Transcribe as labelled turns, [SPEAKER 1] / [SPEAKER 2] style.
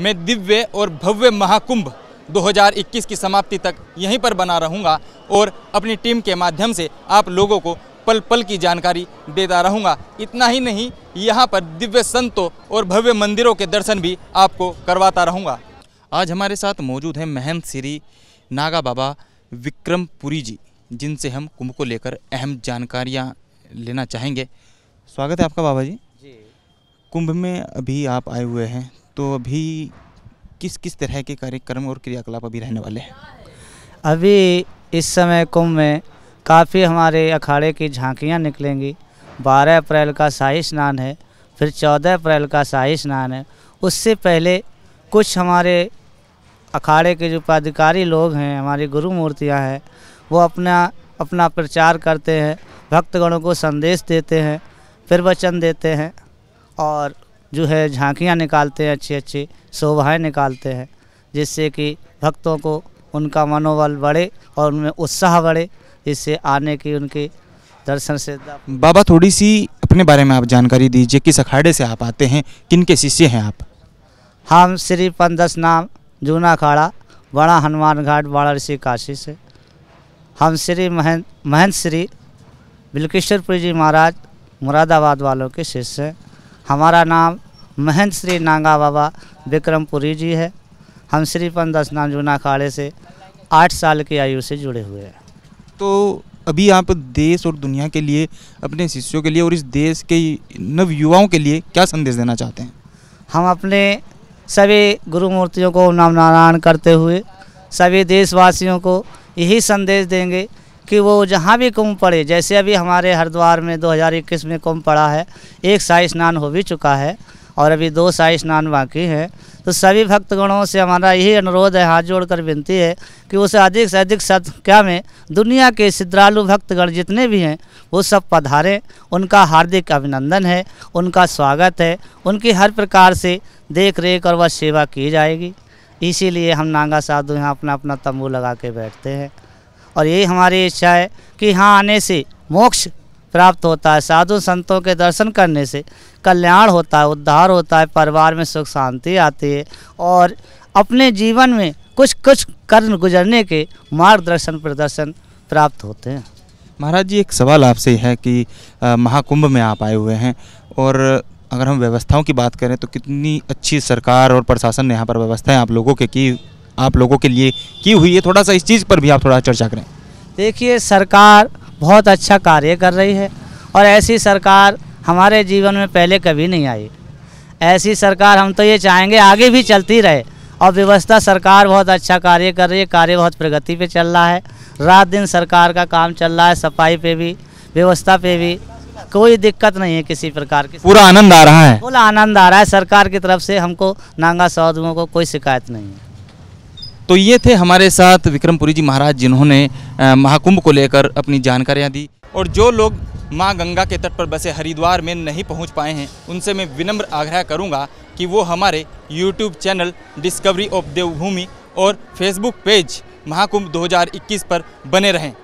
[SPEAKER 1] मैं दिव्य और भव्य महाकुंभ 2021 की समाप्ति तक यहीं पर बना रहूँगा और अपनी टीम के माध्यम से आप लोगों को पल पल की जानकारी देता रहूँगा इतना ही नहीं यहाँ पर दिव्य संतों और भव्य मंदिरों के दर्शन भी आपको करवाता रहूँगा आज हमारे साथ मौजूद हैं महंत श्री नागा बाबा विक्रमपुरी जी जिनसे हम कुंभ को लेकर अहम जानकारियाँ लेना चाहेंगे स्वागत है आपका बाबा जी, जी। कुंभ में अभी आप आए हुए हैं तो अभी
[SPEAKER 2] किस किस तरह के कार्यक्रम और क्रियाकलाप अभी रहने वाले हैं अभी इस समय कुंभ में काफ़ी हमारे अखाड़े की झांकियां निकलेंगी 12 अप्रैल का शाही स्नान है फिर 14 अप्रैल का शाही स्नान है उससे पहले कुछ हमारे अखाड़े के जो पदाधिकारी लोग हैं हमारी गुरु मूर्तियाँ हैं वो अपना अपना प्रचार करते हैं भक्तगणों को संदेश देते हैं फिर वचन देते हैं और जो है झांकियाँ निकालते हैं अच्छी अच्छी शोभाएँ निकालते हैं जिससे कि भक्तों को उनका मनोबल बढ़े और उनमें उत्साह बढ़े जिससे आने की उनके दर्शन से बाबा
[SPEAKER 1] थोड़ी सी अपने बारे में आप जानकारी दीजिए किस अखाड़े से आप आते हैं किन के शिष्य हैं आप
[SPEAKER 2] हम श्री पंदस नाम जूना अखाड़ा बड़ा हनुमान घाट बाड़ा ऋषि काशी से हम श्री महेंद्र महेंद्र श्री बिल्किश्वरपुरी जी महाराज मुरादाबाद वालों के शिष्य हैं हमारा नाम महेंद्र श्री नांगा बाबा विक्रमपुरी जी है हम श्री पंदस नाम जूना अखाड़े से आठ साल की आयु से जुड़े हुए हैं तो अभी आप देश और दुनिया के लिए अपने शिष्यों के लिए और इस देश के नव युवाओं के लिए क्या संदेश देना चाहते हैं हम अपने सभी गुरु मूर्तियों को नाम नारायण करते हुए सभी देशवासियों को यही संदेश देंगे कि वो जहाँ भी कुंभ पड़े जैसे अभी हमारे हरिद्वार में 2021 में कुंभ पड़ा है एक शाही स्नान हो भी चुका है और अभी दो शाही स्नान बाकी हैं तो सभी भक्तगणों से हमारा यही अनुरोध है हाथ जोड़कर विनती है कि उस अधिक से अधिक संख्या में दुनिया के सिद्धालु भक्तगण जितने भी हैं वो सब पधारें उनका हार्दिक अभिनंदन है उनका स्वागत है उनकी हर प्रकार से देख रेख और वह सेवा की जाएगी इसीलिए हम नांगा साधु यहाँ अपना अपना तंबू लगा के बैठते हैं और यही हमारी इच्छा है कि यहाँ आने से मोक्ष प्राप्त होता है साधु संतों के दर्शन करने से कल्याण होता है उद्धार होता है परिवार में सुख शांति आती है और अपने जीवन में कुछ कुछ कर्म गुजरने के मार्गदर्शन प्रदर्शन प्राप्त होते हैं
[SPEAKER 1] महाराज जी एक सवाल आपसे है कि महाकुंभ में आप आए हुए हैं और अगर हम व्यवस्थाओं की बात करें तो कितनी अच्छी सरकार और प्रशासन ने यहाँ पर व्यवस्थाएं आप लोगों के की आप लोगों के लिए की हुई है थोड़ा सा इस चीज़ पर भी आप थोड़ा चर्चा
[SPEAKER 2] करें देखिए सरकार बहुत अच्छा कार्य कर रही है और ऐसी सरकार हमारे जीवन में पहले कभी नहीं आई ऐसी सरकार हम तो ये चाहेंगे आगे भी चलती रहे और व्यवस्था सरकार बहुत अच्छा कार्य कर रही है कार्य बहुत प्रगति पे चल रहा है रात दिन सरकार का काम चल रहा है सफाई पे भी व्यवस्था पे भी कोई दिक्कत नहीं है किसी प्रकार की पूरा आनंद आ रहा है पूरा आनंद आ रहा है सरकार की तरफ से हमको नांगा साधुओं को कोई शिकायत नहीं है
[SPEAKER 1] तो ये थे हमारे साथ विक्रमपुरी जी महाराज जिन्होंने महाकुंभ को लेकर अपनी जानकारियाँ दी और जो लोग माँ गंगा के तट पर बसे हरिद्वार में नहीं पहुँच पाए हैं उनसे मैं विनम्र आग्रह करूँगा कि वो हमारे YouTube channel discovery of Devbhoomi और फेसबुक पेज महाकुंभ 2021 पर बने रहें